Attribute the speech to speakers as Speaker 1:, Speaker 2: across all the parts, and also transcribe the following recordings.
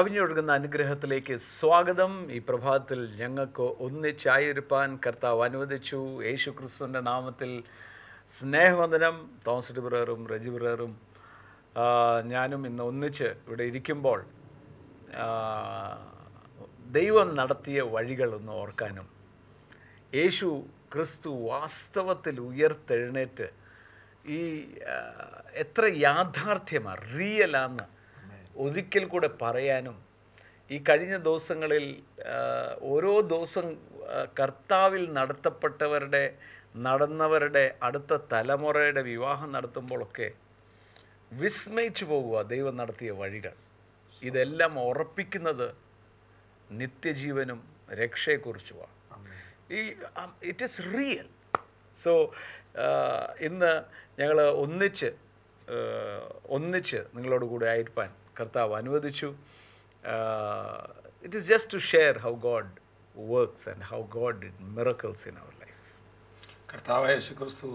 Speaker 1: കവിഞ്ഞൊഴുകുന്ന അനുഗ്രഹത്തിലേക്ക് സ്വാഗതം ഈ പ്രഭാതത്തിൽ ഞങ്ങൾക്ക് ഒന്നിച്ചായിരുപ്പാൻ കർത്താവ് അനുവദിച്ചു യേശു ക്രിസ്തുവിൻ്റെ നാമത്തിൽ സ്നേഹവന്ദനം തോമസ് ബ്രറും റജി ഞാനും ഇന്ന് ഒന്നിച്ച് ഇവിടെ ഇരിക്കുമ്പോൾ ദൈവം നടത്തിയ വഴികളൊന്ന് ഓർക്കാനും യേശു ക്രിസ്തു വാസ്തവത്തിൽ ഉയർത്തെഴുന്നേറ്റ് ഈ എത്ര യാഥാർത്ഥ്യമാണ് റിയലാന്ന് ഒരിക്കൽ കൂടെ പറയാനും ഈ കഴിഞ്ഞ ദിവസങ്ങളിൽ ഓരോ ദിവസം കർത്താവിൽ നടത്തപ്പെട്ടവരുടെ നടന്നവരുടെ അടുത്ത തലമുറയുടെ വിവാഹം നടത്തുമ്പോഴൊക്കെ വിസ്മയിച്ചു പോവുക ദൈവം നടത്തിയ വഴികൾ ഇതെല്ലാം ഉറപ്പിക്കുന്നത് നിത്യജീവനും രക്ഷയെക്കുറിച്ചുമാണ് ഈ ഇറ്റ് ഈസ് റിയൽ സോ ഇന്ന് ഞങ്ങൾ ഒന്നിച്ച് ഒന്നിച്ച് നിങ്ങളോട് കൂടെ ആയിരിക്കാൻ കർത്താവ് അനുവദിച്ചു it is just to share how God works and how God it miracles in our life
Speaker 2: കർത്താവ് യേശു ക്രിസ്തു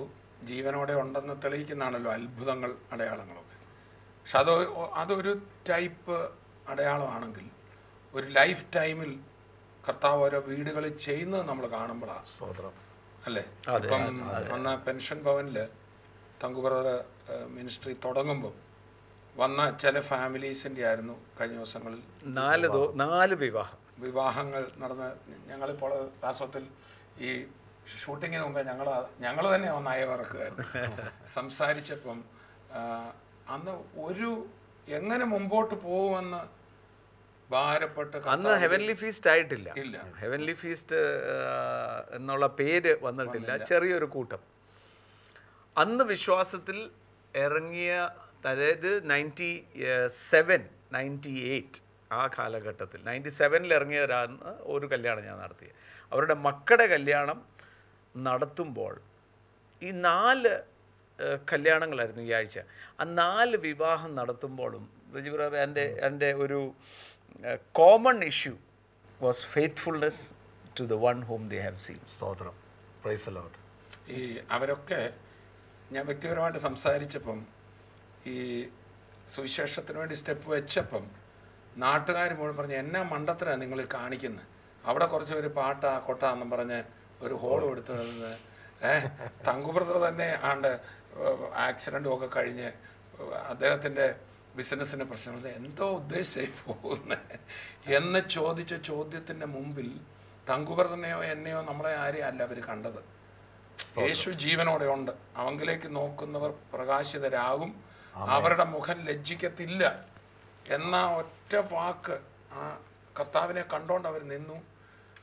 Speaker 2: ജീവനോടെ ഉണ്ടെന്ന് തെളിയിക്കുന്നതാണല്ലോ അത്ഭുതങ്ങൾ അടയാളങ്ങളൊക്കെ പക്ഷെ അത് അതൊരു ടൈപ്പ് അടയാളമാണെങ്കിൽ ഒരു ലൈഫ് ടൈമിൽ കർത്താവ് ഓരോ വീടുകളിൽ ചെയ്യുന്നത് നമ്മൾ കാണുമ്പോഴാണ് സ്തോത്രം
Speaker 1: അല്ലേ ഇപ്പം വന്ന
Speaker 2: പെൻഷൻ ഭവനിൽ തങ്കു മിനിസ്ട്രി തുടങ്ങുമ്പം വന്ന ചില ഫാമിലീസിൻ്റെ ആയിരുന്നു കഴിഞ്ഞ ദിവസങ്ങളിൽ
Speaker 1: നാല് നാല് വിവാഹം
Speaker 2: വിവാഹങ്ങൾ നടന്ന് ഞങ്ങളിപ്പോൾ വാസ്തവത്തിൽ ഈ ഷൂട്ടിങ്ങിന് മുമ്പേ ഞങ്ങൾ ഞങ്ങൾ തന്നെ ഒന്ന് അയവിറക്കുകയായിരുന്നു സംസാരിച്ചപ്പം അന്ന് ഒരു എങ്ങനെ മുമ്പോട്ട് പോകുമെന്ന്
Speaker 1: ഭാരപ്പെട്ട് അന്ന് ഹെവൻലി ഫീസ്റ്റ് ആയിട്ടില്ല ഇല്ല ഹെവൻലി ഫീസ്റ്റ് എന്നുള്ള പേര് വന്നിട്ടില്ല ചെറിയൊരു കൂട്ടം അന്ന് വിശ്വാസത്തിൽ ഇറങ്ങിയ അതായത് നയൻറ്റി സെവൻ നയൻറ്റി എയ്റ്റ് ആ കാലഘട്ടത്തിൽ നയൻറ്റി സെവനിൽ ഇറങ്ങിയവരാണ് ഒരു കല്യാണം ഞാൻ നടത്തിയത് അവരുടെ മക്കളുടെ കല്യാണം നടത്തുമ്പോൾ ഈ നാല് കല്യാണങ്ങളായിരുന്നു ഈ ആഴ്ച ആ നാല് വിവാഹം നടത്തുമ്പോഴും റജി എൻ്റെ എൻ്റെ ഒരു common issue was faithfulness to the one home the have seen സ്തോത്രം പ്രൈസ് അലോട്ട് ഈ
Speaker 2: അവരൊക്കെ ഞാൻ വ്യക്തിപരമായിട്ട് സംസാരിച്ചപ്പം ഈ സുവിശേഷത്തിന് വേണ്ടി സ്റ്റെപ്പ് വെച്ചപ്പം നാട്ടുകാർ മുഴുവൻ പറഞ്ഞ് എന്നാ മണ്ടത്തിനാണ് നിങ്ങൾ കാണിക്കുന്നത് അവിടെ കുറച്ച് പേര് പാട്ടാ കൊട്ട എന്നും പറഞ്ഞ് ഒരു ഹോൾ എടുത്തു നിന്ന് ഏഹ് തങ്കുബ്രദർ തന്നെ ആണ്ട് ആക്സിഡൻറ്റും ഒക്കെ കഴിഞ്ഞ് അദ്ദേഹത്തിൻ്റെ ബിസിനസ്സിൻ്റെ പ്രശ്നങ്ങൾ എന്തോ ഉദ്ദേശിച്ചായി പോകുന്നത് എന്ന് ചോദിച്ച ചോദ്യത്തിൻ്റെ മുമ്പിൽ തങ്കുബ്രദറിനെയോ എന്നെയോ നമ്മളെ ആരെയും അല്ല അവർ കണ്ടത് യേശു ജീവനോടെ ഉണ്ട് അവങ്കിലേക്ക് നോക്കുന്നവർ പ്രകാശിതരാകും അവരുടെ മുഖം ലജ്ജിക്കത്തില്ല എന്ന ഒറ്റ വാക്ക് ആ കർത്താവിനെ കണ്ടോണ്ട് അവർ നിന്നു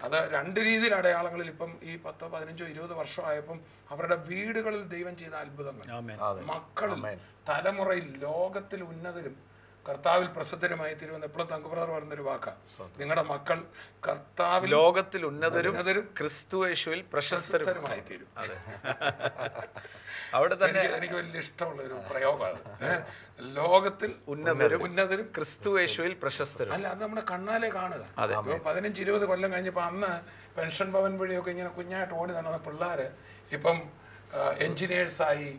Speaker 2: അത് രണ്ട് രീതിയിൽ അടയാളങ്ങളിൽ ഇപ്പം ഈ പത്തോ പതിനഞ്ചോ ഇരുപത് വർഷമായപ്പം അവരുടെ വീടുകളിൽ ദൈവം ചെയ്ത അത്ഭുതങ്ങൾ മക്കളും തലമുറയിൽ ലോകത്തിൽ ഉന്നതരും കർത്താവിൽ പ്രസിദ്ധരുമായി തിരുവന്ന് എപ്പോഴും തങ്കുപ്രദർ പറഞ്ഞൊരു വാക്കാണ് നിങ്ങളുടെ മക്കൾ കർത്താവിൽ ലോകത്തിൽ ഉന്നതരും
Speaker 1: ക്രിസ്തു യേശുവിൽ പ്രശസ്തരുമായി തീരും അവിടെ തന്നെ എനിക്ക് വലിയ ഇഷ്ടമുള്ള ഒരു പ്രയോഗമാണ്
Speaker 2: ലോകത്തിൽ ഉന്നതരും
Speaker 1: ഉന്നതരും ക്രിസ്തു യേശുവിൽ പ്രശസ്തരും അല്ല
Speaker 2: അത് നമ്മുടെ കണ്ണാലെ കാണുക പതിനഞ്ച് ഇരുപത് കൊല്ലം കഴിഞ്ഞപ്പോൾ അന്ന് പെൻഷൻ ഭവൻ വഴിയൊക്കെ ഇങ്ങനെ കുഞ്ഞായിട്ട് ഓടി നടന്ന പിള്ളേര് ഇപ്പം എഞ്ചിനീയേഴ്സായി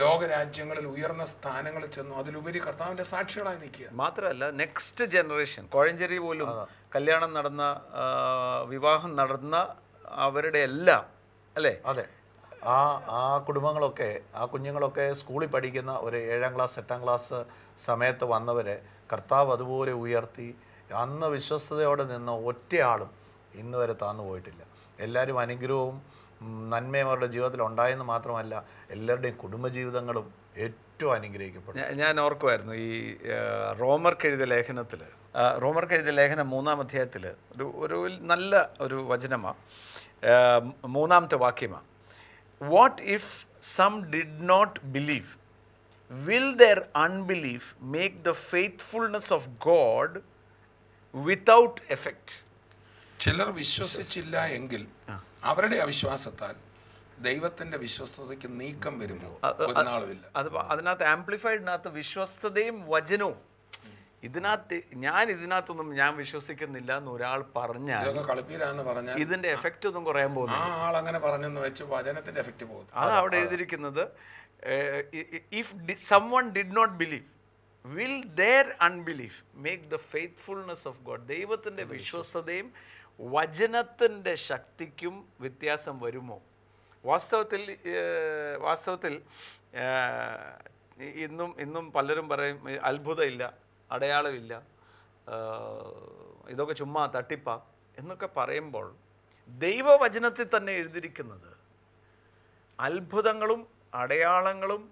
Speaker 2: ലോകരാജ്യങ്ങളിൽ ഉയർന്ന സ്ഥാനങ്ങളിൽ ചെന്നു അതിലുപരി
Speaker 1: കർത്താവിന്റെ സാക്ഷികളായി നിൽക്കുക മാത്രമല്ല നെക്സ്റ്റ് ജനറേഷൻ കോഴഞ്ചേരി പോലും കല്യാണം നടന്ന വിവാഹം നടന്ന അവരുടെ എല്ലാം അല്ലേ അതെ
Speaker 3: ആ ആ കുടുംബങ്ങളൊക്കെ ആ കുഞ്ഞുങ്ങളൊക്കെ സ്കൂളിൽ പഠിക്കുന്ന ഒരു ഏഴാം ക്ലാസ് എട്ടാം ക്ലാസ് സമയത്ത് വന്നവരെ കർത്താവ് അതുപോലെ ഉയർത്തി അന്ന് വിശ്വസ്തയോടെ നിന്ന ഒറ്റയാളും ഇന്ന് വരെ താന്നു പോയിട്ടില്ല എല്ലാവരും അനുഗ്രഹവും നന്മയും അവരുടെ ജീവിതത്തിൽ ഉണ്ടായെന്ന് മാത്രമല്ല എല്ലാവരുടെയും കുടുംബജീവിതങ്ങളും ഏറ്റവും അനുഗ്രഹിക്കപ്പെടും
Speaker 1: ഞാൻ ഓർക്കുമായിരുന്നു ഈ റോമർക്ക് എഴുതിയ ലേഖനത്തിൽ റോമർക്ക് എഴുതിയ ലേഖനം മൂന്നാം അധ്യായത്തിൽ ഒരു ഒരു നല്ല ഒരു വചനമാണ് മൂന്നാമത്തെ വാക്യമാണ് what if some did not believe will their unbelief make the faithfulness of God without effect
Speaker 2: ചിലർ വിശ്വസിച്ചില്ല
Speaker 1: എങ്കിൽ അവരുടെ അവിശ്വാസത്താൽ ദൈവത്തിന്റെ വിശ്വസ്തതയ്ക്ക് നീക്കം വരുമ്പോൾ അതിനകത്ത് ആംപ്ലിഫൈഡിനകത്ത് വിശ്വസ്തതയും വചനവും ഇതിനകത്ത് ഞാൻ ഇതിനകത്തൊന്നും ഞാൻ വിശ്വസിക്കുന്നില്ല എന്ന് ഒരാൾ പറഞ്ഞാൽ കളിപ്പീരാന്ന് പറഞ്ഞാൽ ഇതിന്റെ എഫക്റ്റ് ഒന്നും കുറയാൻ പോകുന്നു ആൾ അങ്ങനെ പറഞ്ഞെന്ന് വെച്ച് വചനത്തിന്റെ എഫക്റ്റ് പോകും അത് അവിടെ എഴുതിയിരിക്കുന്നത് if someone did not believe will their unbelief make the faithfulness of God ദൈവത്തിന്റെ വിശ്വസ്തതയും വചനത്തിൻ്റെ ശക്തിക്കും വ്യത്യാസം വരുമോ വാസ്തവത്തിൽ വാസ്തവത്തിൽ ഇന്നും ഇന്നും പലരും പറയും അത്ഭുതമില്ല അടയാളമില്ല ഇതൊക്കെ ചുമ്മാ തട്ടിപ്പാ എന്നൊക്കെ പറയുമ്പോൾ ദൈവവചനത്തിൽ തന്നെ എഴുതിയിരിക്കുന്നത് അത്ഭുതങ്ങളും അടയാളങ്ങളും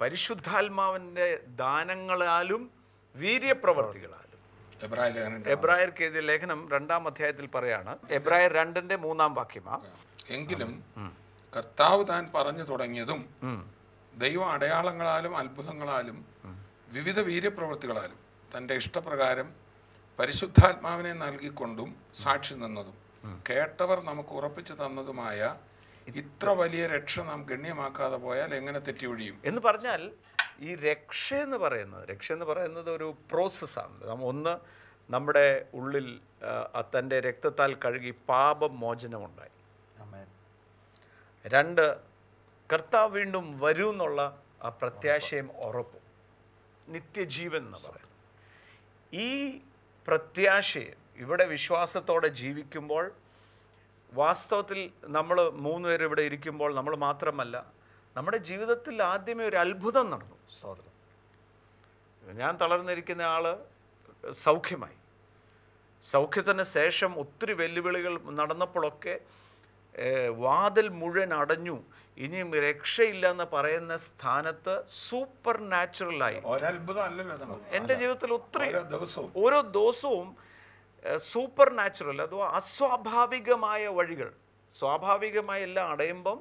Speaker 1: പരിശുദ്ധാത്മാവിൻ്റെ ദാനങ്ങളാലും വീര്യപ്രവർത്തികളാലും എഴുതിയ ലേഖനം രണ്ടാം അധ്യായത്തിൽ പറയാണ് എബ്രായർ രണ്ടിന്റെ മൂന്നാം വാക്യമാ എങ്കിലും കർത്താവ് താൻ പറഞ്ഞു
Speaker 2: തുടങ്ങിയതും ദൈവ അടയാളങ്ങളാലും അത്ഭുതങ്ങളാലും വിവിധ വീര്യപ്രവൃത്തികളാലും തൻ്റെ ഇഷ്ടപ്രകാരം പരിശുദ്ധാത്മാവിനെ നൽകിക്കൊണ്ടും സാക്ഷി നിന്നതും കേട്ടവർ നമുക്ക് ഉറപ്പിച്ചു തന്നതുമായ ഇത്ര വലിയ രക്ഷ നാം
Speaker 1: ഗണ്യമാക്കാതെ പോയാൽ എങ്ങനെ ഒഴിയും എന്ന് പറഞ്ഞാൽ ഈ രക്ഷ എന്ന് പറയുന്നത് രക്ഷ എന്ന് പറയുന്നത് ഒരു പ്രോസസ്സാണ് ഒന്ന് നമ്മുടെ ഉള്ളിൽ തൻ്റെ രക്തത്താൽ കഴുകി പാപമോചനമുണ്ടായി രണ്ട് കർത്താവ് വീണ്ടും വരൂ എന്നുള്ള ആ പ്രത്യാശയും ഉറപ്പും നിത്യജീവൻ എന്ന് പറയുന്നത് ഈ പ്രത്യാശയെ ഇവിടെ വിശ്വാസത്തോടെ ജീവിക്കുമ്പോൾ വാസ്തവത്തിൽ നമ്മൾ മൂന്നുപേർ ഇവിടെ ഇരിക്കുമ്പോൾ നമ്മൾ മാത്രമല്ല നമ്മുടെ ജീവിതത്തിൽ ആദ്യമേ ഒരു അത്ഭുതം നടന്നു സ്തോത്രം ഞാൻ തളർന്നിരിക്കുന്ന ആൾ സൗഖ്യമായി സൗഖ്യത്തിന് ശേഷം ഒത്തിരി വെല്ലുവിളികൾ നടന്നപ്പോഴൊക്കെ വാതിൽ മുഴുവൻ അടഞ്ഞു ഇനിയും രക്ഷയില്ല എന്ന് പറയുന്ന സ്ഥാനത്ത് സൂപ്പർ നാച്ചുറലായി എൻ്റെ ജീവിതത്തിൽ ഒത്തിരി ഓരോ ദിവസവും സൂപ്പർ നാച്ചുറൽ അതോ അസ്വാഭാവികമായ വഴികൾ സ്വാഭാവികമായി എല്ലാം അടയുമ്പം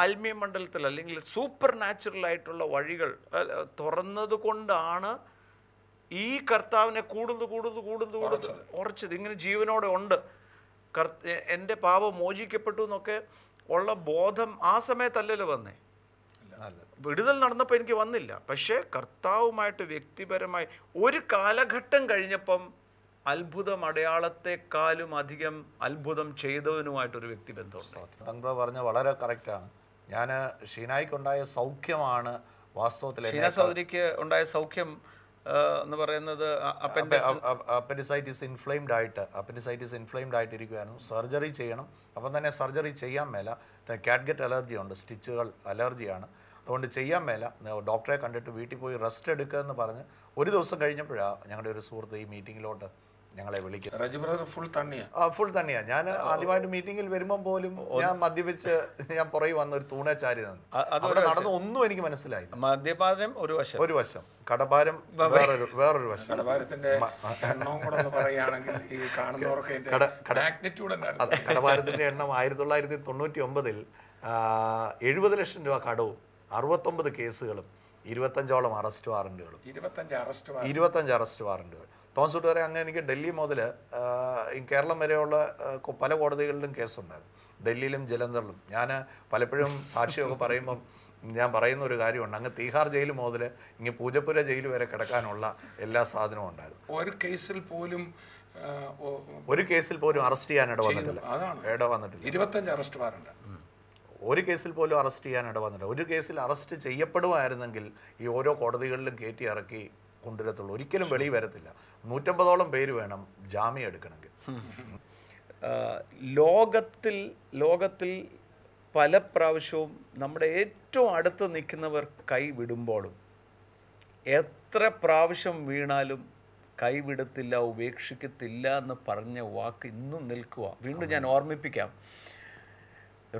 Speaker 1: ആത്മീയ മണ്ഡലത്തിൽ അല്ലെങ്കിൽ സൂപ്പർ നാച്ചുറലായിട്ടുള്ള വഴികൾ തുറന്നത് കൊണ്ടാണ് ഈ കർത്താവിനെ കൂടുതൽ കൂടുതൽ കൂടുതൽ കൂടുതൽ ഉറച്ചത് ഇങ്ങനെ ജീവനോടെ ഉണ്ട് കർത്ത എൻ്റെ പാപം മോചിക്കപ്പെട്ടു എന്നൊക്കെ ഉള്ള ബോധം ആ സമയത്തല്ലല്ലോ വന്നേ വിടുതൽ നടന്നപ്പോൾ എനിക്ക് വന്നില്ല പക്ഷേ കർത്താവുമായിട്ട് വ്യക്തിപരമായി ഒരു കാലഘട്ടം കഴിഞ്ഞപ്പം അത്ഭുതം അടയാളത്തെക്കാളും അധികം അത്ഭുതം ചെയ്തവനുമായിട്ടൊരു വ്യക്തി ബന്ധമുണ്ട്
Speaker 3: തങ്ക്രോ പറഞ്ഞ വളരെ കറക്റ്റാണ് ഞാൻ ഷീനായിക്കുണ്ടായ സൗഖ്യമാണ് വാസ്തവത്തിൽ ഷീന
Speaker 1: സൗദരിക്ക് ഉണ്ടായ സൗഖ്യം എന്ന് പറയുന്നത്
Speaker 3: അപ്പൻഡിസൈറ്റിസ് ഇൻഫ്ലെയിംഡ് ആയിട്ട് അപ്പൻഡിസൈറ്റിസ് ഇൻഫ്ലെയിംഡ് ആയിട്ടിരിക്കുമായിരുന്നു സർജറി ചെയ്യണം അപ്പം തന്നെ സർജറി ചെയ്യാൻ മേല കാറ്റ്ഗറ്റ് അലർജി ഉണ്ട് സ്റ്റിച്ചുകൾ അലർജിയാണ് അതുകൊണ്ട് ചെയ്യാൻ മേല ഡോക്ടറെ കണ്ടിട്ട് വീട്ടിൽ പോയി റെസ്റ്റ് എടുക്കുക എന്ന് പറഞ്ഞ് ഒരു ദിവസം കഴിഞ്ഞപ്പോഴാണ് ഞങ്ങളുടെ ഒരു സുഹൃത്ത് ഈ മീറ്റിങ്ങിലോട്ട് ഞങ്ങളെ വിളിക്കുന്നത് റജി ബ്രദർ ഫുൾ തണ്ണിയാ ഫുൾ തണ്ണിയാ ഞാൻ ആദ്യമായിട്ട് മീറ്റിംഗിൽ വരുമ്പോൾ പോലും ഞാൻ മദ്യപിച്ച് ഞാൻ പുറകെ വന്ന ഒരു തൂണെ ചാരി അവിടെ നടന്ന ഒന്നും എനിക്ക് മനസ്സിലായി മദ്യപാതം ഒരു വശം ഒരു വശം കടഭാരം വേറൊരു വേറൊരു വശം കടഭാരത്തിന്റെ ഈ എണ്ണം ആയിരത്തി തൊള്ളായിരത്തി തൊണ്ണൂറ്റി ഒമ്പതിൽ എഴുപത് ലക്ഷം രൂപ കടവും അറുപത്തൊമ്പത് കേസുകളും ഇരുപത്തഞ്ചോളം അറസ്റ്റ് വാറന്റുകളും ഇരുപത്തഞ്ച് അറസ്റ്റ് വാറന്റുകൾ തോമസ് വരെ അങ്ങനെ എനിക്ക് ഡൽഹി മുതൽ കേരളം വരെയുള്ള പല കോടതികളിലും കേസുണ്ടായിരുന്നു ഡൽഹിയിലും ജലന്ധറിലും ഞാൻ പലപ്പോഴും സാക്ഷിയൊക്കെ പറയുമ്പം ഞാൻ പറയുന്ന ഒരു കാര്യമുണ്ട് അങ്ങ് തീഹാർ ജയിൽ മുതൽ ഇങ്ങ് പൂജപ്പുര ജയിൽ വരെ കിടക്കാനുള്ള എല്ലാ സാധനവും ഉണ്ടായിരുന്നു
Speaker 2: ഒരു കേസിൽ പോലും ഒരു
Speaker 3: കേസിൽ പോലും അറസ്റ്റ് ചെയ്യാൻ ഇട വന്നിട്ടില്ല ഇട വന്നിട്ടില്ല ഇരുപത്തഞ്ച് അറസ്റ്റ് വാറുണ്ട് ഒരു കേസിൽ പോലും അറസ്റ്റ് ചെയ്യാൻ ഇട വന്നിട്ടില്ല ഒരു കേസിൽ അറസ്റ്റ് ചെയ്യപ്പെടുമായിരുന്നെങ്കിൽ ഈ ഓരോ കോടതികളിലും കയറ്റി ഇറക്കി കൊണ്ടുവരത്തുള്ളൂ ഒരിക്കലും വെളിയിൽ വരത്തില്ല നൂറ്റമ്പതോളം പേര് വേണം ജാമ്യം എടുക്കണമെങ്കിൽ
Speaker 1: ലോകത്തിൽ ലോകത്തിൽ പല പ്രാവശ്യവും നമ്മുടെ ഏറ്റവും അടുത്ത് നിൽക്കുന്നവർ കൈവിടുമ്പോഴും എത്ര പ്രാവശ്യം വീണാലും കൈവിടത്തില്ല ഉപേക്ഷിക്കത്തില്ല എന്ന് പറഞ്ഞ വാക്ക് ഇന്നും നിൽക്കുക വീണ്ടും ഞാൻ ഓർമ്മിപ്പിക്കാം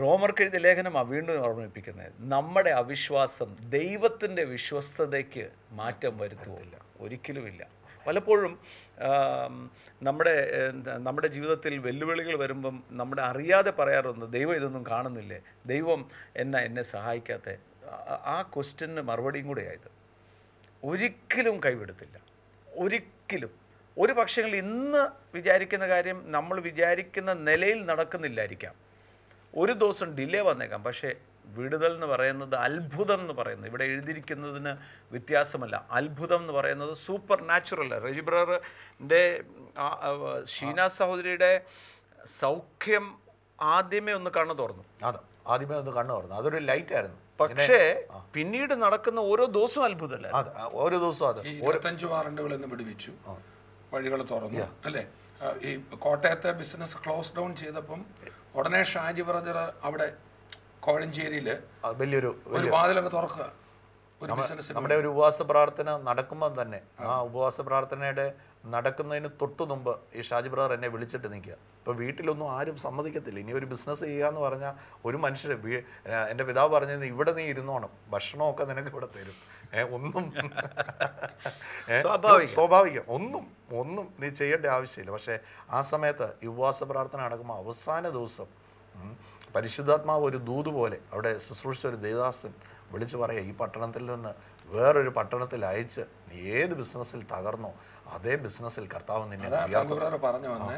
Speaker 1: റോമർക്ക് എഴുതിയ ലേഖനം വീണ്ടും ഓർമ്മിപ്പിക്കുന്നത് നമ്മുടെ അവിശ്വാസം ദൈവത്തിൻ്റെ വിശ്വസ്തതയ്ക്ക് മാറ്റം വരുത്തുന്നില്ല ഒരിക്കലുമില്ല പലപ്പോഴും നമ്മുടെ നമ്മുടെ ജീവിതത്തിൽ വെല്ലുവിളികൾ വരുമ്പം നമ്മുടെ അറിയാതെ പറയാറുണ്ട് ദൈവം ഇതൊന്നും കാണുന്നില്ലേ ദൈവം എന്നെ എന്നെ സഹായിക്കാത്ത ആ ക്വസ്റ്റ്യന് മറുപടിയും ആയത് ഒരിക്കലും കൈവിടത്തില്ല ഒരിക്കലും ഒരു പക്ഷേ ഇന്ന് വിചാരിക്കുന്ന കാര്യം നമ്മൾ വിചാരിക്കുന്ന നിലയിൽ നടക്കുന്നില്ലായിരിക്കാം ഒരു ദിവസം ഡിലേ വന്നേക്കാം പക്ഷേ വിടുതൽ എന്ന് പറയുന്നത് അത്ഭുതം എന്ന് പറയുന്നത് ഇവിടെ എഴുതിയിരിക്കുന്നതിന് വ്യത്യാസമല്ല അത്ഭുതം എന്ന് പറയുന്നത് സൂപ്പർ നാച്ചുറൽ റെജിബ്രറിൻ്റെ ഷീന സഹോദരിയുടെ സൗഖ്യം ആദ്യമേ ഒന്ന് കണ്ണു തുറന്നു
Speaker 3: അതെ ആദ്യമേ ഒന്ന് കണ്ണു തുറന്നു അതൊരു ലൈറ്റ് ആയിരുന്നു പക്ഷേ പിന്നീട് നടക്കുന്ന ഓരോ ദിവസവും അത്ഭുതമല്ല ഓരോ ദിവസവും അത് ഇരുപത്തഞ്ച് വാറണ്ടുകൾ എന്ന് വിടുവിച്ചു വഴികൾ തുറന്നു അല്ലേ ഈ കോട്ടയത്തെ
Speaker 2: ബിസിനസ് ക്ലോസ് ഡൗൺ ചെയ്തപ്പം ഉടനെ ഷാജി ബ്രദർ അവിടെ കോഴഞ്ചേരിയിൽ
Speaker 3: വലിയൊരു ഒരു വാതിലൊക്കെ തുറക്കുക നമ്മുടെ ഒരു ഉപവാസ പ്രാർത്ഥന നടക്കുമ്പം തന്നെ ആ ഉപവാസ പ്രാർത്ഥനയുടെ നടക്കുന്നതിന് തൊട്ടു മുമ്പ് ഈ ഷാജി ബ്രദർ എന്നെ വിളിച്ചിട്ട് നിൽക്കുക ഇപ്പോൾ വീട്ടിലൊന്നും ആരും സമ്മതിക്കത്തില്ല ഇനി ഒരു ബിസിനസ് ചെയ്യുക എന്ന് പറഞ്ഞാൽ ഒരു മനുഷ്യർ എൻ്റെ പിതാവ് പറഞ്ഞത് ഇവിടെ നീ ഇരുന്നോണം ഭക്ഷണമൊക്കെ നിനക്ക് ഇവിടെ തരും ഒന്നും സ്വാഭാവികം ഒന്നും ഒന്നും നീ ചെയ്യേണ്ട ആവശ്യമില്ല പക്ഷേ ആ സമയത്ത് യുവാസ പ്രാർത്ഥന നടക്കുമ്പോൾ അവസാന ദിവസം പരിശുദ്ധാത്മാവ് ഒരു ദൂത് പോലെ അവിടെ ശുശ്രൂഷ ഒരു ദേവദാസൻ വിളിച്ചു പറയുക ഈ പട്ടണത്തിൽ നിന്ന് വേറൊരു പട്ടണത്തിൽ അയച്ച് നീ ഏത് ബിസിനസ്സിൽ തകർന്നോ അതേ ബിസിനസ്സിൽ കർത്താവ് നിന്നെ പറഞ്ഞു വന്ന്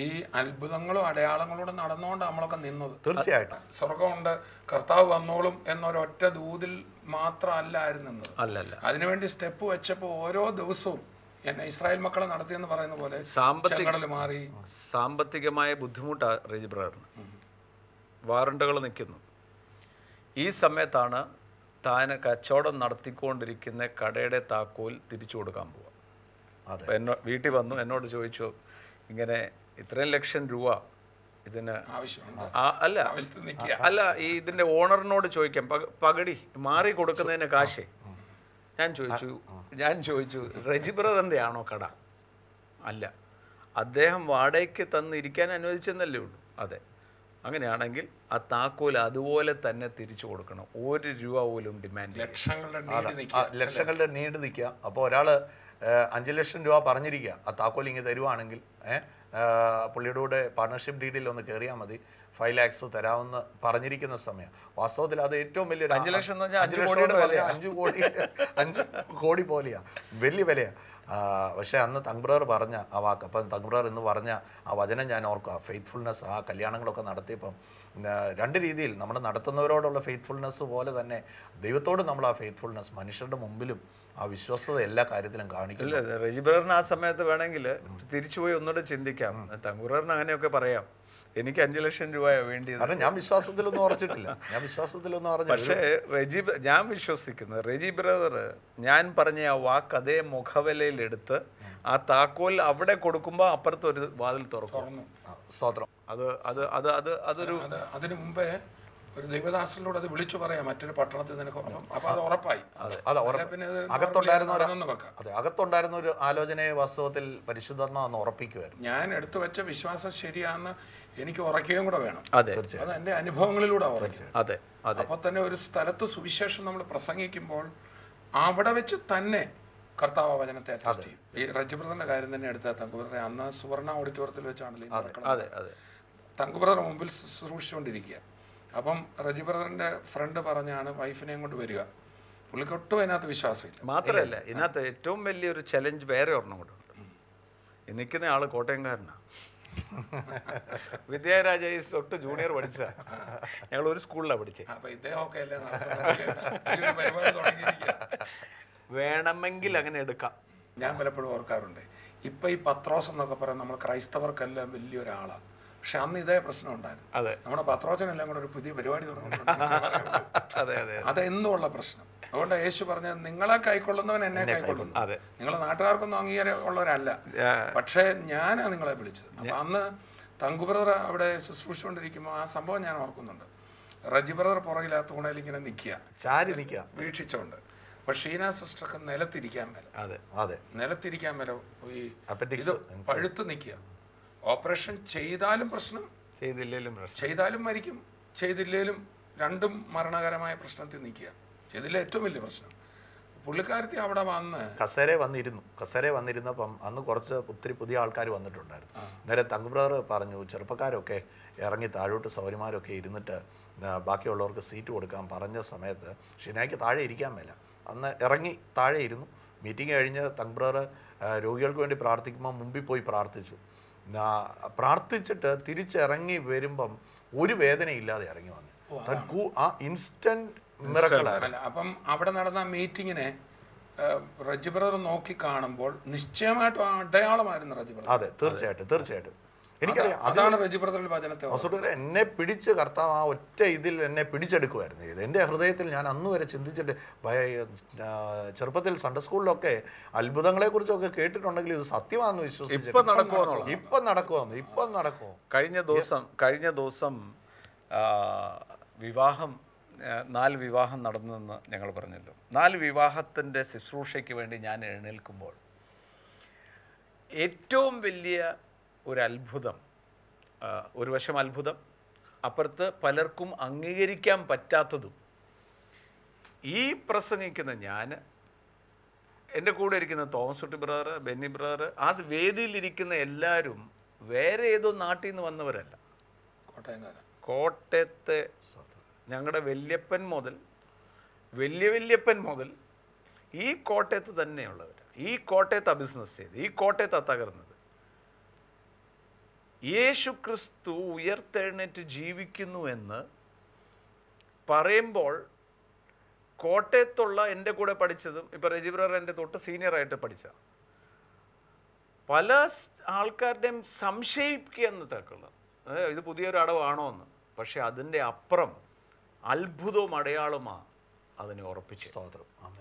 Speaker 2: ഈ അത്ഭുതങ്ങളും അടയാളങ്ങളോട് നടന്നുകൊണ്ട് നമ്മളൊക്കെ നിന്നത് തീർച്ചയായിട്ടും സ്വർഗമുണ്ട് കർത്താവ് വന്നോളും എന്നൊരൊറ്റ ദൂതിൽ മാത്രമല്ലായിരുന്നു
Speaker 1: നിന്നത് അതിനുവേണ്ടി
Speaker 2: സ്റ്റെപ്പ് വെച്ചപ്പോൾ ഓരോ ദിവസവും എന്നെ ഇസ്രായേൽ മക്കളെ നടത്തിയെന്ന് പറയുന്ന പോലെ മാറി
Speaker 1: സാമ്പത്തികമായ ബുദ്ധിമുട്ടാണ് റേജ് ബ്രദറിന് വാറണ്ടുകൾ നിൽക്കുന്നു ഈ സമയത്താണ് താൻ കച്ചവടം നടത്തിക്കൊണ്ടിരിക്കുന്ന കടയുടെ താക്കോൽ തിരിച്ചു കൊടുക്കാൻ പോവുക എന്നോ വീട്ടിൽ വന്നു എന്നോട് ചോദിച്ചു ഇങ്ങനെ ഇത്രയും ലക്ഷം രൂപ ഇതിന് അല്ല അല്ല ഈ ഇതിന്റെ ഓണറിനോട് ചോദിക്കാം പകടി മാറി കൊടുക്കുന്നതിന് കാശ് ഞാൻ ചോദിച്ചു ഞാൻ ചോദിച്ചു റജി ബ്രദറിന്റെ ആണോ കട അല്ല അദ്ദേഹം വാടകയ്ക്ക് തന്നിരിക്കാൻ അനുവദിച്ചെന്നല്ലേ ഉള്ളൂ അതെ അങ്ങനെയാണെങ്കിൽ ആ താക്കോൽ അതുപോലെ തന്നെ തിരിച്ചു കൊടുക്കണം ഒരു രൂപ പോലും ഡിമാൻഡ് ലക്ഷങ്ങളുടെ ലക്ഷങ്ങളുടെ നീണ്ടു നിൽക്കുക അപ്പോൾ ഒരാൾ
Speaker 3: അഞ്ച് ലക്ഷം രൂപ പറഞ്ഞിരിക്കുക ആ താക്കോൽ ഇങ്ങനെ തരുവാണെങ്കിൽ പുള്ളിയുടെ കൂടെ പാർട്ണർഷിപ്പ് ഡീഡിൽ ഒന്ന് കയറിയാൽ മതി ഫൈവ് ലാക്സ് തരാമെന്ന് പറഞ്ഞിരിക്കുന്ന സമയം വാസ്തവത്തിൽ അത് ഏറ്റവും വലിയ അഞ്ച് ലക്ഷം അഞ്ച് കോടി അഞ്ച് കോടി അഞ്ച് കോടി പോലെയാണ് വലിയ വിലയാണ് പക്ഷേ അന്ന് തങ്ബ്രർ പറഞ്ഞ ആ വാക്ക് അപ്പം തങ്ബ്രർ എന്ന് പറഞ്ഞ ആ വചനം ഞാൻ ഓർക്കുക ഫെയ്ത്ത്ഫുൾനെസ് ആ കല്യാണങ്ങളൊക്കെ നടത്തിയപ്പം രണ്ട് രീതിയിൽ നമ്മൾ നടത്തുന്നവരോടുള്ള ഫെയ്ത്ത്ഫുൾനെസ് പോലെ തന്നെ ദൈവത്തോട് നമ്മൾ ആ ഫെയ്ത്ത്ഫുൾനെസ് മനുഷ്യരുടെ മുമ്പിലും ആ വിശ്വസ്തത എല്ലാ കാര്യത്തിലും കാണിക്കില്ല
Speaker 1: റെജിബ്രറിന് ആ സമയത്ത് വേണമെങ്കിൽ തിരിച്ചുപോയി ഒന്നുകൂടെ ചിന്തിക്കാം തങ്കുററിന് അങ്ങനെയൊക്കെ പറയാം എനിക്ക് അഞ്ച് ലക്ഷം രൂപ വേണ്ടിയത് ഞാൻ വിശ്വാസത്തിലൊന്നും ഉറച്ചിട്ടില്ല ഞാൻ വിശ്വാസത്തിലൊന്നും അറിഞ്ഞു പക്ഷേ റെജി ഞാൻ വിശ്വസിക്കുന്നത് റെജി ബ്രദർ ഞാൻ പറഞ്ഞ ആ വാക്ക് അതേ മുഖവിലയിലെടുത്ത് ആ താക്കോൽ അവിടെ കൊടുക്കുമ്പോൾ അപ്പുറത്തൊരു വാതിൽ തുറക്കും സ്തോത്രം അത് അത് അത് അത് അതൊരു അതിനു മുമ്പേ ഒരു ദൈവദാസനിലൂടെ അത്
Speaker 2: വിളിച്ചു പറയാം മറ്റൊരു
Speaker 3: പട്ടണത്തിൽ നിനക്ക് അപ്പൊ അത് ഉറപ്പായി
Speaker 2: അതെ അത് അകത്തുണ്ടായിരുന്ന
Speaker 1: അതെ
Speaker 3: അകത്തുണ്ടായിരുന്ന ഒരു ആലോചനയെ വാസ്തവത്തിൽ പരിശുദ്ധാത്മാ അന്ന് ഉറപ്പിക്കുമായിരുന്നു ഞാൻ എടുത്തു വെച്ച വിശ്വാസം ശരിയാന്ന് എനിക്ക് ഉറക്കുകയും കൂടെ വേണം അതെ അത് എന്റെ അനുഭവങ്ങളിലൂടെ
Speaker 1: അതെ അപ്പൊ
Speaker 2: തന്നെ ഒരു സ്ഥലത്ത് സുവിശേഷം നമ്മൾ പ്രസംഗിക്കുമ്പോൾ അവിടെ വെച്ച് തന്നെ കർത്താവ് വചനത്തെ അറ്റസ്റ്റ് ചെയ്യും ഈ റജിബ്രദറിന്റെ കാര്യം തന്നെ എടുത്താൽ തങ്കുബ്രദറെ അന്ന് സുവർണ ഓഡിറ്റോറിയത്തിൽ വെച്ചാണല്ലോ തങ്കുബ്രദർ മുമ്പിൽ ശുശ്രൂഷിച്ചുകൊണ്ടിരിക്കുക അപ്പം റജി ബ്രദറിന്റെ ഫ്രണ്ട് പറഞ്ഞാണ് വൈഫിനെയും കൊണ്ട് വരിക പുള്ളിക്ക് ഒട്ടും അതിനകത്ത് വിശ്വാസമില്ല
Speaker 1: മാത്രമല്ല ഇതിനകത്ത് ഏറ്റവും വലിയൊരു ചലഞ്ച് വേറെ ഒരെണ്ണം കൂടെ ഉണ്ട് നിൽക്കുന്ന ആൾ കോട്ടയംകാരനാണ് വിദ്യാരാജ ഈ തൊട്ട് ജൂനിയർ പഠിച്ച ഞങ്ങൾ ഒരു സ്കൂളിലാണ് പഠിച്ചത് വേണമെങ്കിൽ അങ്ങനെ എടുക്കാം
Speaker 2: ഞാൻ പലപ്പോഴും ഓർക്കാറുണ്ട് ഇപ്പൊ ഈ പത്രോസ് എന്നൊക്കെ പറയാൻ നമ്മൾ ക്രൈസ്തവർക്കെല്ലാം വലിയൊരാളാണ് പക്ഷെ അന്ന് ഇതേ പ്രശ്നം ഉണ്ടായിരുന്നു അതെ നമ്മുടെ എല്ലാം കൂടെ ഒരു പുതിയ പരിപാടി അതെ അത് എന്നുള്ള പ്രശ്നം അതുകൊണ്ട് യേശു പറഞ്ഞത് നിങ്ങളെ കൈക്കൊള്ളുന്നവൻ എന്നെ കൈക്കൊള്ളുന്നു നിങ്ങളെ നാട്ടുകാർക്കൊന്നും അംഗീകാരം ഉള്ളവരല്ല പക്ഷേ ഞാനാ നിങ്ങളെ വിളിച്ചത് അപ്പൊ അന്ന് തങ്കു ബ്രദർ അവിടെ ശുശ്രൂഷിച്ചുകൊണ്ടിരിക്കുമ്പോൾ ആ സംഭവം ഞാൻ ഓർക്കുന്നുണ്ട് റജി ബ്രദർ പുറകിൽ ആ തൂണയിൽ ഇങ്ങനെ നിൽക്കുക ചാരി അപ്പൊ ഷീന സിസ്റ്റർ നിലത്തിരിക്കാൻ
Speaker 1: മേലെ
Speaker 2: നിലത്തിരിക്കാൻ മേലെ ഈ പഴുത്തു പഴുത്ത് നിൽക്കുക ഓപ്പറേഷൻ ചെയ്താലും പ്രശ്നം ചെയ്തില്ലേലും ചെയ്താലും മരിക്കും ചെയ്തില്ലേലും രണ്ടും മരണകരമായ പ്രശ്നത്തിൽ നിൽക്കുക ചെയ്തില്ല ഏറ്റവും വലിയ പ്രശ്നം പുള്ളിക്കാരത്തി അവിടെ വന്ന്
Speaker 3: കസേരെ വന്നിരുന്നു കസേരെ വന്നിരുന്നപ്പം അന്ന് കുറച്ച് ഒത്തിരി പുതിയ ആൾക്കാർ വന്നിട്ടുണ്ടായിരുന്നു നേരെ തങ്കുബ്രദർ പറഞ്ഞു ചെറുപ്പക്കാരൊക്കെ ഇറങ്ങി താഴോട്ട് സൗരിമാരൊക്കെ ഇരുന്നിട്ട് ബാക്കിയുള്ളവർക്ക് സീറ്റ് കൊടുക്കാൻ പറഞ്ഞ സമയത്ത് ഷിനായ്ക്ക് താഴെ ഇരിക്കാൻ മേല അന്ന് ഇറങ്ങി താഴെ ഇരുന്നു മീറ്റിംഗ് കഴിഞ്ഞ് തങ്കുബ്രദർ രോഗികൾക്ക് വേണ്ടി പ്രാർത്ഥിക്കുമ്പോൾ മുമ്പിൽ പോയി പ്രാർത്ഥിച്ചു പ്രാർത്ഥിച്ചിട്ട് തിരിച്ചിറങ്ങി വരുമ്പം ഒരു വേദനയില്ലാതെ ഇറങ്ങി വന്നു താൻ ആ ഇൻസ്റ്റന്റ് മിറക്കളായിരുന്നു അപ്പം അവിടെ നടന്ന മീറ്റിങ്ങിനെ റജി ബ്രദർ നോക്കി
Speaker 2: കാണുമ്പോൾ നിശ്ചയമായിട്ടും അടയാളമായിരുന്നു റജി ബ്രദർ
Speaker 3: അതെ തീർച്ചയായിട്ടും തീർച്ചയായിട്ടും എനിക്കറിയാം അതാണ് എന്നെ പിടിച്ച് കർത്താവ് ആ ഒറ്റ ഇതിൽ എന്നെ പിടിച്ചെടുക്കുമായിരുന്നു ഇത് എൻ്റെ ഹൃദയത്തിൽ ഞാൻ അന്ന് വരെ ചിന്തിച്ചിട്ട് ചെറുപ്പത്തിൽ സൺഡേ സ്കൂളിലൊക്കെ കുറിച്ചൊക്കെ കേട്ടിട്ടുണ്ടെങ്കിൽ ഇത് സത്യമാണെന്ന് വിശ്വസിച്ചു ഇപ്പം നടക്കുവാന്ന് ഇപ്പം നടക്കുമെന്ന്
Speaker 1: കഴിഞ്ഞ ദിവസം കഴിഞ്ഞ ദിവസം വിവാഹം നാല് വിവാഹം നടന്നെന്ന് ഞങ്ങൾ പറഞ്ഞല്ലോ നാല് വിവാഹത്തിൻ്റെ ശുശ്രൂഷയ്ക്ക് വേണ്ടി ഞാൻ എഴുന്നേൽക്കുമ്പോൾ ഏറ്റവും വലിയ ഒരു അത്ഭുതം ഒരു വശം അത്ഭുതം അപ്പുറത്ത് പലർക്കും അംഗീകരിക്കാൻ പറ്റാത്തതും ഈ പ്രസംഗിക്കുന്ന ഞാൻ എൻ്റെ കൂടെ ഇരിക്കുന്ന തോമസ് തോമസുട്ടി ബ്രദർ ബെന്നി ബ്രദർ ആ വേദിയിലിരിക്കുന്ന എല്ലാവരും വേറെ ഏതോ നാട്ടിൽ നിന്ന് വന്നവരല്ല കോട്ടയത്തെ ഞങ്ങളുടെ വല്യപ്പൻ മുതൽ വലിയ വല്യപ്പൻ മുതൽ ഈ കോട്ടയത്ത് തന്നെയുള്ളവരാണ് ഈ കോട്ടയത്താണ് ബിസിനസ് ചെയ്ത് ഈ കോട്ടയത്താണ് തകർന്നത് യേശു ക്രിസ്തു ഉയർത്തെഴുന്നേറ്റ് ജീവിക്കുന്നുവെന്ന് പറയുമ്പോൾ കോട്ടയത്തുള്ള എൻ്റെ കൂടെ പഠിച്ചതും ഇപ്പോൾ രജിബ്രർ എൻ്റെ തൊട്ട് സീനിയറായിട്ട് പഠിച്ച പല ആൾക്കാരുടെയും സംശയിക്കുക എന്നതൊക്കെയുള്ള ഇത് പുതിയൊരു അടവാണോ എന്ന് പക്ഷേ അതിൻ്റെ അപ്പുറം അത്ഭുതവും അടയാളുമാണ് അതിനെ ഉറപ്പിച്ചു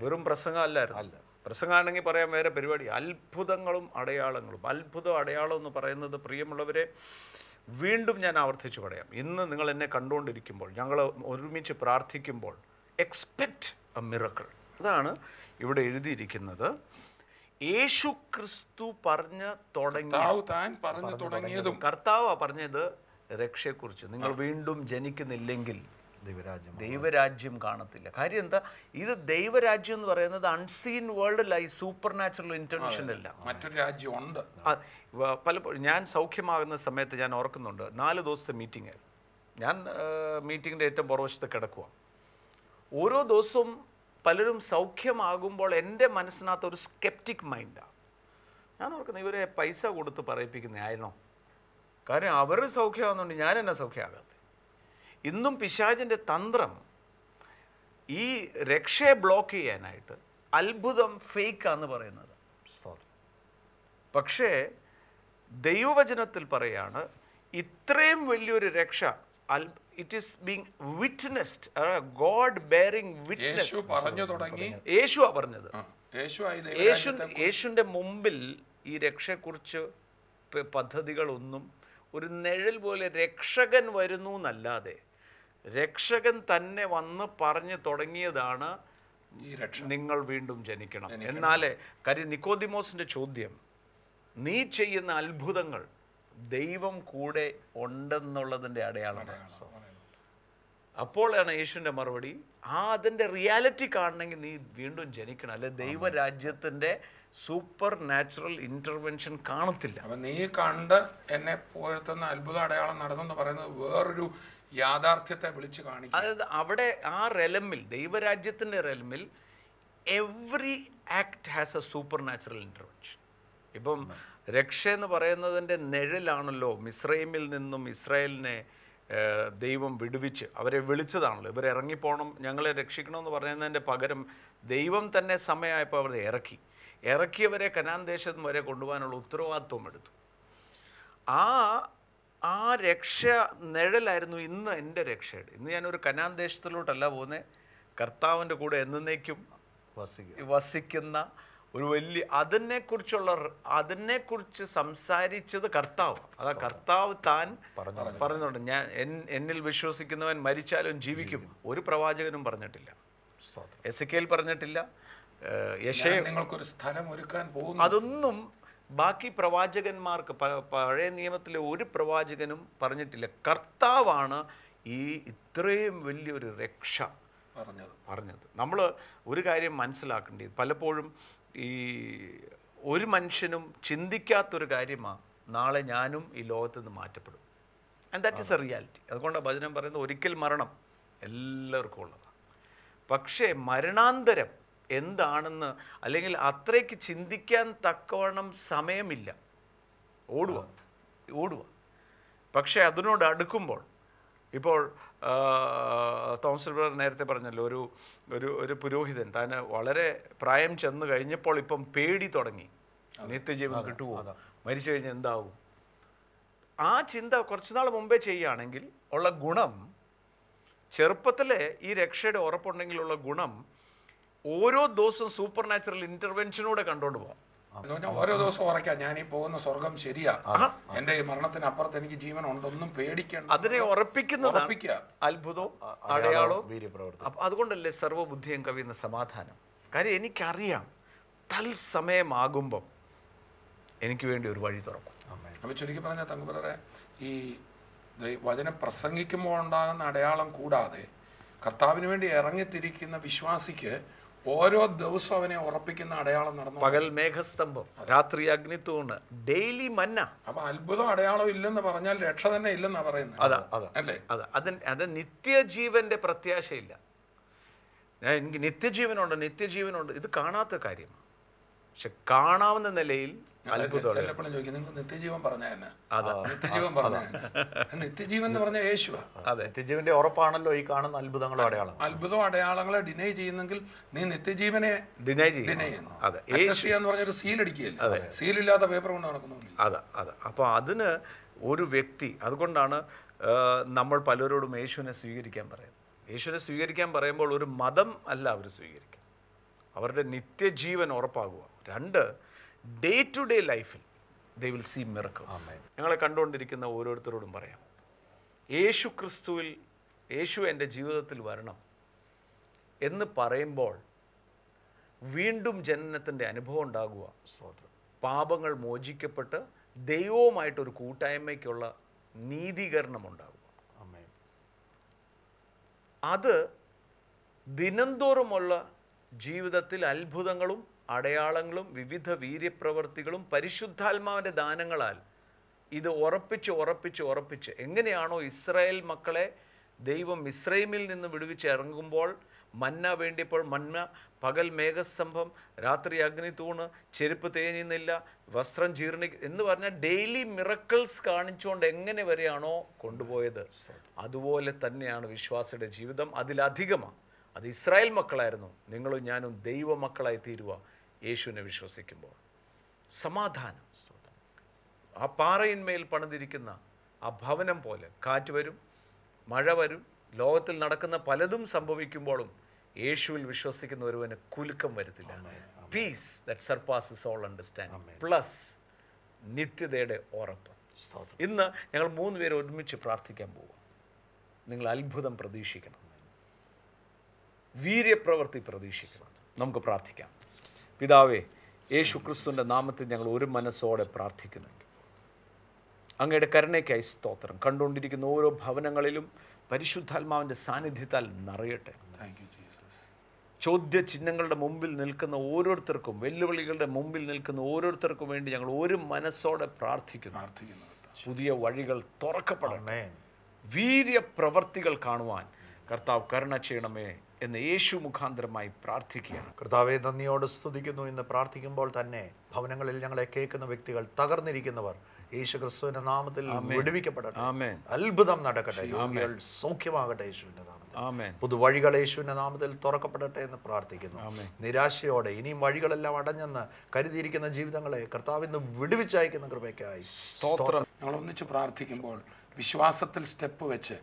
Speaker 1: വെറും പ്രസംഗമല്ലായിരുന്നു അല്ല പ്രസംഗമാണെങ്കിൽ പറയാൻ വേറെ പരിപാടി അത്ഭുതങ്ങളും അടയാളങ്ങളും അത്ഭുതം അടയാളം എന്ന് പറയുന്നത് പ്രിയമുള്ളവരെ വീണ്ടും ഞാൻ ആവർത്തിച്ച് പറയാം ഇന്ന് നിങ്ങൾ എന്നെ കണ്ടുകൊണ്ടിരിക്കുമ്പോൾ ഞങ്ങൾ ഒരുമിച്ച് പ്രാർത്ഥിക്കുമ്പോൾ എക്സ്പെക്റ്റ് എ മിറക്കൾ അതാണ് ഇവിടെ എഴുതിയിരിക്കുന്നത് യേശു ക്രിസ്തു പറഞ്ഞ് തുടങ്ങിയതും കർത്താവ് പറഞ്ഞത് രക്ഷയെക്കുറിച്ച് നിങ്ങൾ വീണ്ടും ജനിക്കുന്നില്ലെങ്കിൽ ദൈവരാജ്യം ദൈവരാജ്യം കാണത്തില്ല കാര്യം എന്താ ഇത് ദൈവരാജ്യം എന്ന് പറയുന്നത് അൺസീൻ വേൾഡിലായി സൂപ്പർ നാച്ചുറൽ അല്ല മറ്റൊരു രാജ്യമുണ്ട് പലപ്പോഴും ഞാൻ സൗഖ്യമാകുന്ന സമയത്ത് ഞാൻ ഓർക്കുന്നുണ്ട് നാല് ദിവസത്തെ മീറ്റിംഗ് ഞാൻ മീറ്റിങ്ങിൻ്റെ ഏറ്റവും പുറവശത്ത് കിടക്കുക ഓരോ ദിവസവും പലരും സൗഖ്യമാകുമ്പോൾ എൻ്റെ മനസ്സിനകത്ത് ഒരു സ്കെപ്റ്റിക് മൈൻഡാണ് ഞാൻ ഓർക്കുന്നത് ഇവരെ പൈസ കൊടുത്ത് പറയിപ്പിക്കുന്നതായിരുന്നോ കാരണം അവർ സൗഖ്യമാകുന്നുണ്ട് ഞാൻ എന്നെ സൗഖ്യമാകാത്ത ഇന്നും പിശാചിൻ്റെ തന്ത്രം ഈ രക്ഷയെ ബ്ലോക്ക് ചെയ്യാനായിട്ട് അത്ഭുതം ഫേക്കാന്ന് പറയുന്നത് പക്ഷേ ദൈവവചനത്തിൽ പറയാണ് ഇത്രയും വലിയൊരു രക്ഷ it is being witnessed God bearing witness പറഞ്ഞു തുടങ്ങി യേശുവാ പറഞ്ഞത് യേശു യേശുവിൻ്റെ മുമ്പിൽ ഈ രക്ഷയെക്കുറിച്ച് പദ്ധതികളൊന്നും ഒരു നിഴൽ പോലെ രക്ഷകൻ വരുന്നു എന്നല്ലാതെ രക്ഷകൻ തന്നെ വന്ന് പറഞ്ഞു തുടങ്ങിയതാണ് നിങ്ങൾ വീണ്ടും ജനിക്കണം എന്നാലേ കാര്യം നിക്കോദിമോസിൻ്റെ ചോദ്യം നീ ചെയ്യുന്ന അത്ഭുതങ്ങൾ ദൈവം കൂടെ ഉണ്ടെന്നുള്ളതിൻ്റെ അടയാളമാണ് അപ്പോഴാണ് യേശുവിൻ്റെ മറുപടി ആ അതിൻ്റെ റിയാലിറ്റി കാണണമെങ്കിൽ നീ വീണ്ടും ജനിക്കണം അല്ലെ ദൈവരാജ്യത്തിൻ്റെ സൂപ്പർ നാച്ചുറൽ ഇന്റർവെൻഷൻ കാണത്തില്ല നീ കണ്ട് എന്നെ പോലത്തുന്ന അത്ഭുത അടയാളം നടന്നു പറയുന്നത് വേറൊരു യാഥാർത്ഥ്യത്തെ വിളിച്ചു കാണിക്കും അതായത് അവിടെ ആ റെലമിൽ ദൈവരാജ്യത്തിൻ്റെ റെലമിൽ every act has a supernatural intervention ഇപ്പം രക്ഷ എന്ന് പറയുന്നതിൻ്റെ നിഴലാണല്ലോ മിസ്രൈമിൽ നിന്നും ഇസ്രായേലിനെ ദൈവം വിടുവിച്ച് അവരെ വിളിച്ചതാണല്ലോ ഇവരെ ഇറങ്ങിപ്പോകണം ഞങ്ങളെ രക്ഷിക്കണമെന്ന് പറയുന്നതിൻ്റെ പകരം ദൈവം തന്നെ സമയമായപ്പോൾ അവരെ ഇറക്കി ഇറക്കിയവരെ കനാൻ ദേശത്തും വരെ കൊണ്ടുപോകാനുള്ള ഉത്തരവാദിത്വം എടുത്തു ആ ആ രക്ഷ നിഴലായിരുന്നു ഇന്ന് എൻ്റെ രക്ഷയുടെ ഇന്ന് ഞാനൊരു കനാൻ ദേശത്തിലോട്ടല്ല പോകുന്നത് കർത്താവിൻ്റെ കൂടെ എന്നേക്കും വസിക്കുന്ന ഒരു വലിയ അതിനെക്കുറിച്ചുള്ള അതിനെക്കുറിച്ച് സംസാരിച്ചത് കർത്താവ് അതാ കർത്താവ് താൻ പറഞ്ഞിട്ടുണ്ട് ഞാൻ എന്നിൽ വിശ്വസിക്കുന്നവൻ മരിച്ചാലും ജീവിക്കും ഒരു പ്രവാചകനും പറഞ്ഞിട്ടില്ല എസ് കെയിൽ പറഞ്ഞിട്ടില്ല യശേ നിങ്ങൾക്കൊരു
Speaker 2: സ്ഥലം ഒരുക്കാൻ
Speaker 1: പോകും അതൊന്നും ബാക്കി പ്രവാചകന്മാർക്ക് പഴയ നിയമത്തിലെ ഒരു പ്രവാചകനും പറഞ്ഞിട്ടില്ല കർത്താവാണ് ഈ ഇത്രയും വലിയൊരു രക്ഷ പറഞ്ഞത് പറഞ്ഞത് നമ്മൾ ഒരു കാര്യം മനസ്സിലാക്കേണ്ടത് പലപ്പോഴും ഈ ഒരു മനുഷ്യനും ചിന്തിക്കാത്തൊരു കാര്യമാണ് നാളെ ഞാനും ഈ ലോകത്ത് നിന്ന് മാറ്റപ്പെടും and that is a reality അതുകൊണ്ടാണ് ഭജനം പറയുന്നത് ഒരിക്കൽ മരണം എല്ലാവർക്കും ഉള്ളതാണ് പക്ഷേ മരണാന്തരം എന്താണെന്ന് അല്ലെങ്കിൽ അത്രയ്ക്ക് ചിന്തിക്കാൻ തക്കവണ്ണം സമയമില്ല ഓടുക ഓടുക പക്ഷേ അതിനോട് അടുക്കുമ്പോൾ ഇപ്പോൾ തോമസ് സിൽവർ നേരത്തെ പറഞ്ഞല്ലോ ഒരു ഒരു ഒരു പുരോഹിതൻ താൻ വളരെ പ്രായം ചെന്ന് കഴിഞ്ഞപ്പോൾ ഇപ്പം പേടി തുടങ്ങി നിത്യജീവൻ കിട്ടുമോ മരിച്ചു കഴിഞ്ഞാൽ എന്താവും ആ ചിന്ത കുറച്ചുനാൾ മുമ്പേ ചെയ്യുകയാണെങ്കിൽ ഉള്ള ഗുണം ചെറുപ്പത്തിലെ ഈ രക്ഷയുടെ ഉറപ്പുണ്ടെങ്കിലുള്ള ഗുണം ഓരോ ദിവസവും സൂപ്പർ നാച്ചുറൽ ഇന്റർവെൻഷനോടെ കണ്ടോണ്ട് പോകാം
Speaker 2: ഓരോ ദിവസം ഉറക്കാം ഞാൻ ഈ പോകുന്ന സ്വർഗം ശരിയാണ് എന്റെ ഈ മരണത്തിന് എനിക്ക് ജീവൻ
Speaker 1: ഉണ്ടൊന്നും പേടിക്കണം അതിനെ ഉറപ്പിക്കുന്ന അത്ഭുതവും അടയാളവും അപ്പൊ അതുകൊണ്ടല്ലേ സർവബുദ്ധിയും കവിയുന്ന സമാധാനം കാര്യം എനിക്കറിയാം തൽസമയമാകുമ്പം എനിക്ക് വേണ്ടി ഒരു വഴി തുറക്കും അപ്പൊ ചുരുക്കി പറഞ്ഞ തങ്കപ്പറേ ഈ
Speaker 2: വചനം പ്രസംഗിക്കുമ്പോൾ ഉണ്ടാകുന്ന അടയാളം കൂടാതെ കർത്താവിന് വേണ്ടി ഇറങ്ങിത്തിരിക്കുന്ന വിശ്വാസിക്ക് ഓരോ ദിവസവും അവനെ ഉറപ്പിക്കുന്ന അടയാളം നടന്നു പകൽ
Speaker 1: മേഘസ്തംഭം രാത്രി അഗ്നിത്തൂണ്
Speaker 2: ഡെയിലി മന്ന അപ്പൊ അത്ഭുതം അടയാളം ഇല്ലെന്ന് പറഞ്ഞാൽ രക്ഷ തന്നെ ഇല്ലെന്നാ പറയുന്നത് അതാ
Speaker 1: അതെ അല്ലേ അതെ അത് അത് നിത്യജീവന്റെ പ്രത്യാശയില്ല എനിക്ക് നിത്യജീവനുണ്ട് നിത്യജീവനുണ്ട് ഇത് കാണാത്ത കാര്യമാണ് പക്ഷെ കാണാവുന്ന നിലയിൽ നിത്യജീവൻ
Speaker 2: നിത്യജീവൻ
Speaker 3: നിത്യജീവൻ എന്ന് പറഞ്ഞ യേശുവാ അതെ നിത്യജീവന്റെ ഉറപ്പാണല്ലോ ഈ കാണുന്ന അത്ഭുതങ്ങളും അടയാളം അത്ഭുതവും
Speaker 2: അടയാളങ്ങളെ ഡിനൈ ചെയ്യുന്നെങ്കിൽ നീ നിത്യജീവനെ
Speaker 1: ഡിനൈ ചെയ്യുന്നു
Speaker 2: എന്ന് പറഞ്ഞൊരു സീൽ
Speaker 1: അടിക്കുകയല്ലേ സീലില്ലാത്ത പേപ്പർ കൊണ്ട് നടക്കുന്നില്ല അതെ അതെ അപ്പോൾ അതിന് ഒരു വ്യക്തി അതുകൊണ്ടാണ് നമ്മൾ പലരോടും യേശുവിനെ സ്വീകരിക്കാൻ പറയുന്നത് യേശുവിനെ സ്വീകരിക്കാൻ പറയുമ്പോൾ ഒരു മതം അല്ല അവർ സ്വീകരിക്കുക അവരുടെ നിത്യജീവൻ ഉറപ്പാകുക രണ്ട് ഡേ ടു ഡേ ലൈഫിൽ ദേ വിൽ സീ മിറക്കിൾസ് ഞങ്ങളെ കണ്ടുകൊണ്ടിരിക്കുന്ന ഓരോരുത്തരോടും പറയാം യേശു ക്രിസ്തുവിൽ യേശു എൻ്റെ ജീവിതത്തിൽ വരണം എന്ന് പറയുമ്പോൾ വീണ്ടും ജനനത്തിൻ്റെ അനുഭവം ഉണ്ടാകുക സ്തോത്രം പാപങ്ങൾ മോചിക്കപ്പെട്ട് ദൈവവുമായിട്ടൊരു കൂട്ടായ്മയ്ക്കുള്ള നീതീകരണം ഉണ്ടാകുക അത് ദിനംതോറുമുള്ള ജീവിതത്തിൽ അത്ഭുതങ്ങളും അടയാളങ്ങളും വിവിധ വീര്യപ്രവർത്തികളും പരിശുദ്ധാത്മാവിൻ്റെ ദാനങ്ങളാൽ ഇത് ഉറപ്പിച്ച് ഉറപ്പിച്ച് ഉറപ്പിച്ച് എങ്ങനെയാണോ ഇസ്രായേൽ മക്കളെ ദൈവം ഇസ്രൈമിൽ നിന്ന് വിടുവിച്ച് ഇറങ്ങുമ്പോൾ മന്ന വേണ്ടിയപ്പോൾ മന്ന പകൽ മേഘസ്തംഭം രാത്രി തൂണ് ചെരുപ്പ് തേഞ്ഞുന്നില്ല വസ്ത്രം ജീർണി എന്ന് പറഞ്ഞാൽ ഡെയിലി മിറക്കിൾസ് കാണിച്ചുകൊണ്ട് എങ്ങനെ വരെയാണോ കൊണ്ടുപോയത് അതുപോലെ തന്നെയാണ് വിശ്വാസിയുടെ ജീവിതം അതിലധികമാണ് അത് ഇസ്രായേൽ മക്കളായിരുന്നു നിങ്ങളും ഞാനും ദൈവമക്കളായി തീരുക യേശുവിനെ വിശ്വസിക്കുമ്പോൾ സമാധാനം ആ പാറയിന്മേൽ പണിതിരിക്കുന്ന ആ ഭവനം പോലെ കാറ്റ് വരും മഴ വരും ലോകത്തിൽ നടക്കുന്ന പലതും സംഭവിക്കുമ്പോഴും യേശുവിൽ വിശ്വസിക്കുന്ന ഒരുവന് കുലുക്കം വരുത്തില്ല peace that surpasses all understand plus നിത്യതയുടെ ഉറപ്പ് ഇന്ന് ഞങ്ങൾ മൂന്ന് പേര് ഒരുമിച്ച് പ്രാർത്ഥിക്കാൻ പോവുക നിങ്ങൾ അത്ഭുതം പ്രതീക്ഷിക്കണം വീര്യപ്രവൃത്തി പ്രതീക്ഷിക്കണം നമുക്ക് പ്രാർത്ഥിക്കാം പിതാവേ യേശു ക്രിസ്തുവിൻ്റെ നാമത്തിൽ ഞങ്ങൾ ഒരു മനസ്സോടെ പ്രാർത്ഥിക്കുന്നു അങ്ങയുടെ കരുണയ്ക്കായി സ്തോത്രം കണ്ടുകൊണ്ടിരിക്കുന്ന ഓരോ ഭവനങ്ങളിലും പരിശുദ്ധാത്മാവിൻ്റെ സാന്നിധ്യത്താൽ നിറയട്ടെ ചോദ്യചിഹ്നങ്ങളുടെ ചിഹ്നങ്ങളുടെ മുമ്പിൽ നിൽക്കുന്ന ഓരോരുത്തർക്കും വെല്ലുവിളികളുടെ മുമ്പിൽ നിൽക്കുന്ന ഓരോരുത്തർക്കും വേണ്ടി ഞങ്ങൾ ഒരു മനസ്സോടെ പ്രാർത്ഥിക്കുന്നു പുതിയ വഴികൾ തുറക്കപ്പെടണേ വീര്യപ്രവർത്തികൾ കാണുവാൻ കർത്താവ് കരുണ ചെയ്യണമേ എന്ന് യേശു മുഖാന്തരമായി പ്രാർത്ഥിക്കുകയാണ് കർത്താവെ നന്ദിയോട് സ്തുതിക്കുന്നു എന്ന് പ്രാർത്ഥിക്കുമ്പോൾ തന്നെ
Speaker 3: ഭവനങ്ങളിൽ ഞങ്ങളെ കേൾക്കുന്ന വ്യക്തികൾ തകർന്നിരിക്കുന്നവർ യേശു ക്രിസ്തുവിന്റെ നാമത്തിൽ വിടുവിക്കപ്പെടട്ടെ അത്ഭുതം നടക്കട്ടെ രോഗികൾ സൗഖ്യമാകട്ടെ യേശുവിന്റെ നാമത്തിൽ പുതുവഴികൾ യേശുവിന്റെ നാമത്തിൽ തുറക്കപ്പെടട്ടെ എന്ന് പ്രാർത്ഥിക്കുന്നു നിരാശയോടെ ഇനിയും വഴികളെല്ലാം അടഞ്ഞെന്ന് കരുതിയിരിക്കുന്ന ജീവിതങ്ങളെ കർത്താവ് ഇന്ന് വിടുവിച്ചയക്കുന്ന കൃപയ്ക്കായി സ്തോത്രം ഞങ്ങൾ ഒന്നിച്ച് പ്രാർത്ഥിക്കുമ്പോൾ
Speaker 2: വിശ്വാസത്തിൽ സ്റ്റെപ്പ് വെച്ച്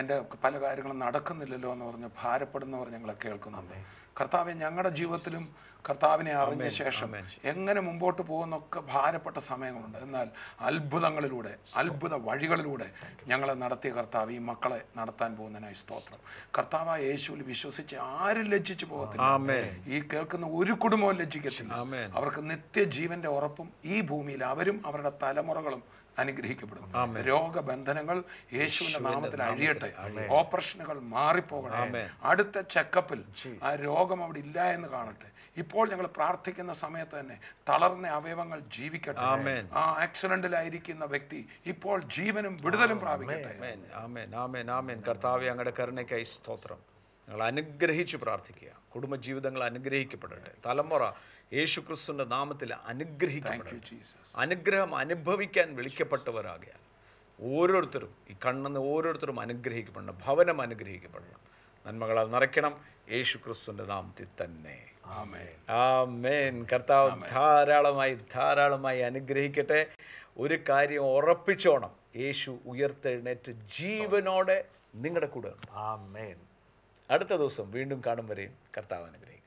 Speaker 2: എൻ്റെ പല കാര്യങ്ങളും നടക്കുന്നില്ലല്ലോ എന്ന് പറഞ്ഞ് ഭാരപ്പെടുന്നവർ ഞങ്ങളെ കേൾക്കുന്നുണ്ട് കർത്താവെ ഞങ്ങളുടെ ജീവിതത്തിലും കർത്താവിനെ അറിഞ്ഞ ശേഷം എങ്ങനെ മുമ്പോട്ട് പോകുന്നൊക്കെ ഭാരപ്പെട്ട സമയങ്ങളുണ്ട് എന്നാൽ അത്ഭുതങ്ങളിലൂടെ അത്ഭുത വഴികളിലൂടെ ഞങ്ങളെ നടത്തിയ കർത്താവ് ഈ മക്കളെ നടത്താൻ പോകുന്നതിനായി സ്തോത്രം കർത്താവ് യേശുവിൽ വിശ്വസിച്ച് ആരും ലജ്ജിച്ചു പോകത്തില്ല ഈ കേൾക്കുന്ന ഒരു കുടുംബവും ലജ്ജിക്കത്തില്ല അവർക്ക് നിത്യജീവന്റെ ഉറപ്പും ഈ ഭൂമിയിൽ അവരും അവരുടെ തലമുറകളും അനുഗ്രഹിക്കപ്പെടുന്നു രോഗബന്ധനങ്ങൾ യേശുവിന്റെ നാമത്തിൽ അഴിയട്ടെ ഓപ്പറേഷനുകൾ മാറിപ്പോകട്ടെ അടുത്ത ചെക്കപ്പിൽ ആ രോഗം അവിടെ ഇല്ല എന്ന് കാണട്ടെ ഇപ്പോൾ ഞങ്ങൾ പ്രാർത്ഥിക്കുന്ന സമയത്ത് തന്നെ തളർന്ന അവയവങ്ങൾ ജീവിക്കട്ടെ ആ ആക്സിഡന്റിലായിരിക്കുന്ന വ്യക്തി ഇപ്പോൾ ജീവനും
Speaker 1: വിടുതലും പ്രാപിക്കട്ടെ ആമേൻ ആമേൻ ആമേൻ കരുണയ്ക്കായി സ്തോത്രം ഞങ്ങൾ അനുഗ്രഹിച്ചു പ്രാർത്ഥിക്കുക കുടുംബജീവിതങ്ങൾ അനുഗ്രഹിക്കപ്പെടട്ടെ തലമുറ യേശുക്രിസ്തുവിൻ്റെ നാമത്തിൽ അനുഗ്രഹിക്കപ്പെടും അനുഗ്രഹം അനുഭവിക്കാൻ വിളിക്കപ്പെട്ടവരാകയാൽ ഓരോരുത്തരും ഈ കണ്ണെന്ന് ഓരോരുത്തരും അനുഗ്രഹിക്കപ്പെടണം ഭവനം അനുഗ്രഹിക്കപ്പെടണം നന്മകളാൽ നിറയ്ക്കണം യേശു ക്രിസ്തുവിൻ്റെ നാമത്തിൽ തന്നെ ആമേൻ കർത്താവ് ധാരാളമായി ധാരാളമായി അനുഗ്രഹിക്കട്ടെ ഒരു കാര്യം ഉറപ്പിച്ചോണം യേശു ഉയർത്തെഴുന്നേറ്റ് ജീവനോടെ നിങ്ങളുടെ കൂടെ അടുത്ത ദിവസം വീണ്ടും കാണും വരെയും കർത്താവ് അനുഗ്രഹിക്കും